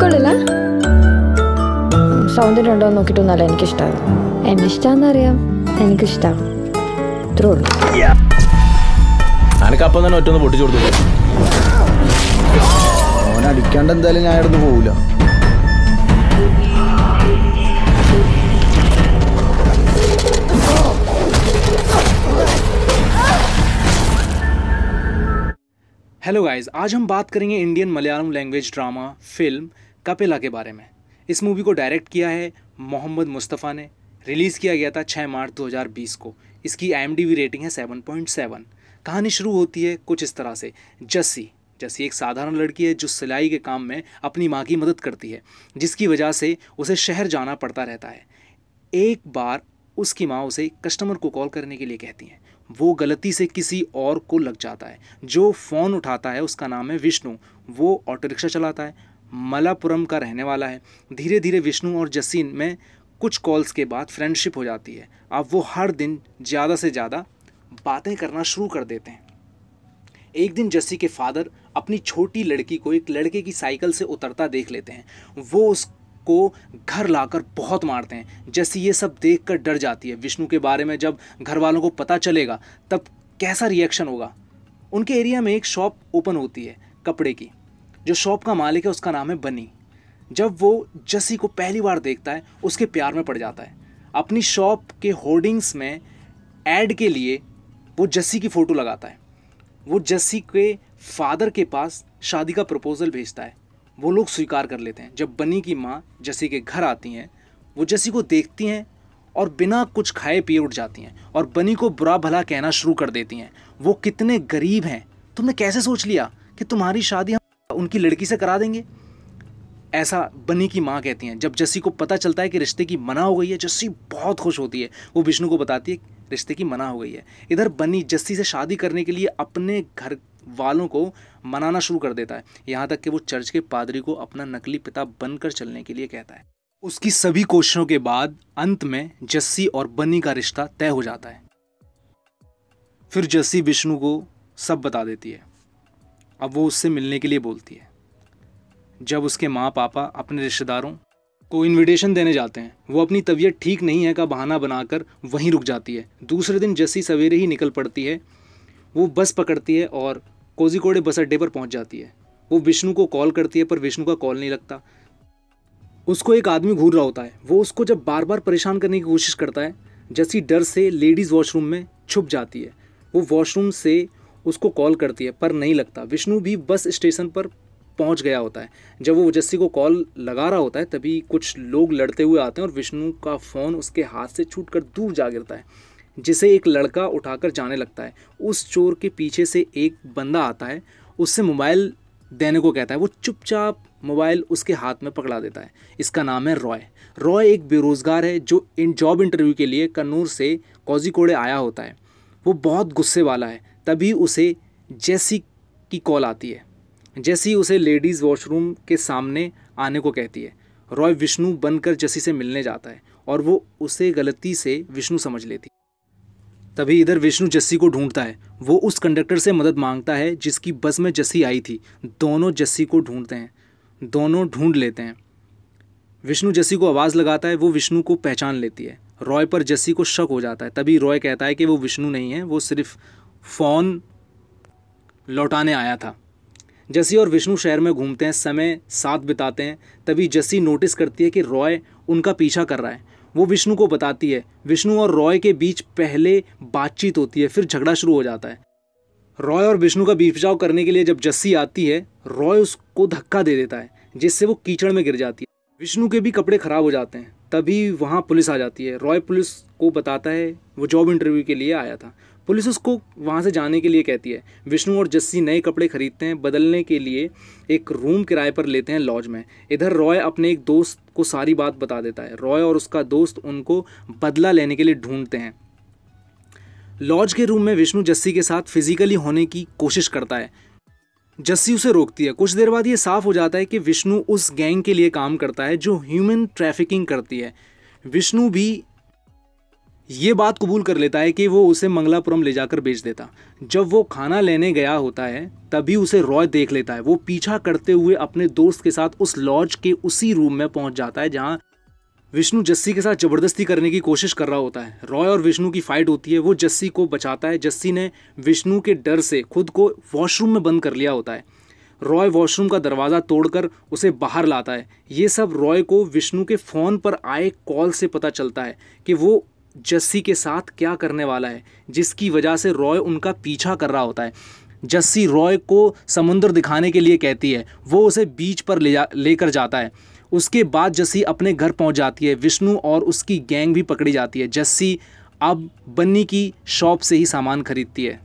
കൊള്ളില്ല ഉണ്ടോ എന്ന് എനിക്ക് എനിക്കിഷ്ടമാണ് എന്നെ ഇഷ്ടമാണെന്ന് അറിയാം എനിക്കിഷ്ടമാണ് ഇത്രേ ഉള്ളൂ തന്നെ ഒറ്റ പൊട്ടിച്ചു കൊടുത്തു അവൻ അടിക്കാണ്ട് എന്തായാലും ഞാൻ ഇവിടുന്ന് പോവില്ല हेलो गाइस आज हम बात करेंगे Indian Malayalam language drama film Kapila के बारे में इस मूवी को डायरेक्ट किया है मोहम्मद मुस्तफ़ा ने रिलीज़ किया गया था 6 मार्च 2020 को इसकी एम रेटिंग है 7.7 कहानी शुरू होती है कुछ इस तरह से जस्सी जस्सी एक साधारण लड़की है जो सिलाई के काम में अपनी माँ की मदद करती है जिसकी वजह से उसे शहर जाना पड़ता रहता है एक बार उसकी माँ उसे कस्टमर को कॉल करने के लिए कहती हैं वो गलती से किसी और को लग जाता है जो फ़ोन उठाता है उसका नाम है विष्णु वो ऑटो रिक्शा चलाता है मलापुरम का रहने वाला है धीरे धीरे विष्णु और जसीन में कुछ कॉल्स के बाद फ्रेंडशिप हो जाती है अब वो हर दिन ज़्यादा से ज़्यादा बातें करना शुरू कर देते हैं एक दिन जस्सी के फादर अपनी छोटी लड़की को एक लड़के की साइकिल से उतरता देख लेते हैं वो उस को घर लाकर बहुत मारते हैं जैसे ये सब देख कर डर जाती है विष्णु के बारे में जब घर वालों को पता चलेगा तब कैसा रिएक्शन होगा उनके एरिया में एक शॉप ओपन होती है कपड़े की जो शॉप का मालिक है उसका नाम है बनी जब वो जसी को पहली बार देखता है उसके प्यार में पड़ जाता है अपनी शॉप के होर्डिंग्स में एड के लिए वो जस्सी की फ़ोटो लगाता है वो जस्सी के फादर के पास शादी का प्रपोज़ल भेजता है वो लोग स्वीकार कर लेते हैं जब बनी की माँ जसी के घर आती हैं वो जसी को देखती हैं और बिना कुछ खाए पिए उठ जाती हैं और बनी को बुरा भला कहना शुरू कर देती हैं वो कितने गरीब हैं तुमने कैसे सोच लिया कि तुम्हारी शादी हम उनकी लड़की से करा देंगे ऐसा बनी की माँ कहती हैं जब जस्सी को पता चलता है कि रिश्ते की मना हो गई है जस्सी बहुत खुश होती है वो विष्णु को बताती है रिश्ते की मना हो गई है इधर बनी जस्सी से शादी करने के लिए अपने घर वालों को मनाना शुरू कर देता है यहाँ तक कि वो चर्च के पादरी को अपना नकली पिता बनकर चलने के लिए कहता है उसकी सभी कोशिशों के बाद अंत में जस्सी और बनी का रिश्ता तय हो जाता है फिर जस्सी विष्णु को सब बता देती है अब वो उससे मिलने के लिए बोलती है जब उसके माँ पापा अपने रिश्तेदारों को इनविटेशन देने जाते हैं वो अपनी तबीयत ठीक नहीं है का बहाना बनाकर वहीं रुक जाती है दूसरे दिन जस्सी सवेरे ही निकल पड़ती है वो बस पकड़ती है और कोजिकोड़े बस अड्डे पर पहुंच जाती है वो विष्णु को कॉल करती है पर विष्णु का कॉल नहीं लगता उसको एक आदमी घूर रहा होता है वो उसको जब बार बार परेशान करने की कोशिश करता है जैसी डर से लेडीज़ वॉशरूम में छुप जाती है वो वॉशरूम से उसको कॉल करती है पर नहीं लगता विष्णु भी बस स्टेशन पर पहुंच गया होता है जब वो जस्सी को कॉल लगा रहा होता है तभी कुछ लोग लड़ते हुए आते हैं और विष्णु का फ़ोन उसके हाथ से छूट कर दूर जा गिरता है जिसे एक लड़का उठाकर जाने लगता है उस चोर के पीछे से एक बंदा आता है उससे मोबाइल देने को कहता है वो चुपचाप मोबाइल उसके हाथ में पकड़ा देता है इसका नाम है रॉय रॉय एक बेरोज़गार है जो इन जॉब इंटरव्यू के लिए कन्नूर से कोजिकोड़े आया होता है वो बहुत गुस्से वाला है तभी उसे जैसी की कॉल आती है जैसी उसे लेडीज़ वॉशरूम के सामने आने को कहती है रॉय विष्णु बनकर जैसी से मिलने जाता है और वो उसे गलती से विष्णु समझ लेती तभी इधर विष्णु जस्सी को ढूंढता है वो उस कंडक्टर से मदद मांगता है जिसकी बस में जस्सी आई थी दोनों जस्सी को ढूंढते हैं दोनों ढूंढ लेते हैं विष्णु जस्सी को आवाज़ लगाता है वो विष्णु को पहचान लेती है रॉय पर जस्सी को शक हो जाता है तभी रॉय कहता है कि वो विष्णु नहीं है वो सिर्फ फ़ोन लौटाने आया था जस्सी और विष्णु शहर में घूमते हैं समय साथ बिताते हैं तभी जस्सी नोटिस करती है कि रॉय उनका पीछा कर रहा है वो विष्णु को बताती है विष्णु और रॉय के बीच पहले बातचीत होती है फिर झगड़ा शुरू हो जाता है रॉय और विष्णु का बीच बचाव करने के लिए जब जस्सी आती है रॉय उसको धक्का दे देता है जिससे वो कीचड़ में गिर जाती है विष्णु के भी कपड़े ख़राब हो जाते हैं तभी वहाँ पुलिस आ जाती है रॉय पुलिस को बताता है वो जॉब इंटरव्यू के लिए आया था पुलिस उसको वहाँ से जाने के लिए कहती है विष्णु और जस्सी नए कपड़े खरीदते हैं बदलने के लिए एक रूम किराए पर लेते हैं लॉज में इधर रॉय अपने एक दोस्त को सारी बात बता देता है रॉय और उसका दोस्त उनको बदला लेने के लिए ढूंढते हैं लॉज के रूम में विष्णु जस्सी के साथ फिजिकली होने की कोशिश करता है जस्सी उसे रोकती है कुछ देर बाद ये साफ हो जाता है कि विष्णु उस गैंग के लिए काम करता है जो ह्यूमन ट्रैफिकिंग करती है विष्णु भी ये बात कबूल कर लेता है कि वो उसे मंगलापुरम ले जाकर बेच देता जब वो खाना लेने गया होता है तभी उसे रॉय देख लेता है वो पीछा करते हुए अपने दोस्त के साथ उस लॉज के उसी रूम में पहुंच जाता है जहां विष्णु जस्सी के साथ ज़बरदस्ती करने की कोशिश कर रहा होता है रॉय और विष्णु की फाइट होती है वो जस्सी को बचाता है जस्सी ने विष्णु के डर से खुद को वॉशरूम में बंद कर लिया होता है रॉय वॉशरूम का दरवाज़ा तोड़कर उसे बाहर लाता है ये सब रॉय को विष्णु के फ़ोन पर आए कॉल से पता चलता है कि वो जस्सी के साथ क्या करने वाला है जिसकी वजह से रॉय उनका पीछा कर रहा होता है जस्सी रॉय को समुंदर दिखाने के लिए कहती है वो उसे बीच पर ले जा लेकर जाता है उसके बाद जस्सी अपने घर पहुंच जाती है विष्णु और उसकी गैंग भी पकड़ी जाती है जस्सी अब बन्नी की शॉप से ही सामान खरीदती है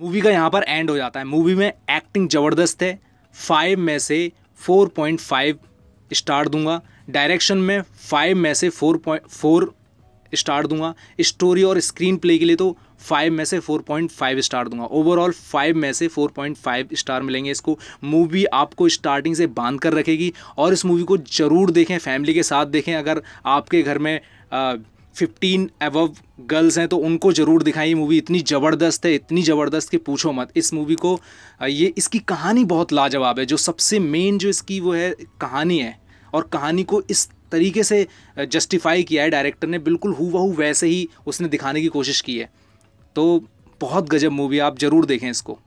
मूवी का यहाँ पर एंड हो जाता है मूवी में एक्टिंग ज़बरदस्त है फाइव में से फोर पॉइंट फाइव स्टार दूंगा डायरेक्शन में फाइव में से फोर पॉइंट फोर स्टार दूंगा स्टोरी और स्क्रीन प्ले के लिए तो फाइव में से फोर पॉइंट फाइव स्टार दूंगा ओवरऑल फाइव में से फोर पॉइंट फाइव स्टार मिलेंगे इसको मूवी आपको स्टार्टिंग से बांध कर रखेगी और इस मूवी को ज़रूर देखें फैमिली के साथ देखें अगर आपके घर में आ, फिफ्टीन एवव गर्ल्स हैं तो उनको ज़रूर ये मूवी इतनी ज़बरदस्त है इतनी ज़बरदस्त कि पूछो मत इस मूवी को ये इसकी कहानी बहुत लाजवाब है जो सबसे मेन जो इसकी वो है कहानी है और कहानी को इस तरीके से जस्टिफाई किया है डायरेक्टर ने बिल्कुल हु वैसे ही उसने दिखाने की कोशिश की है तो बहुत गजब मूवी आप ज़रूर देखें इसको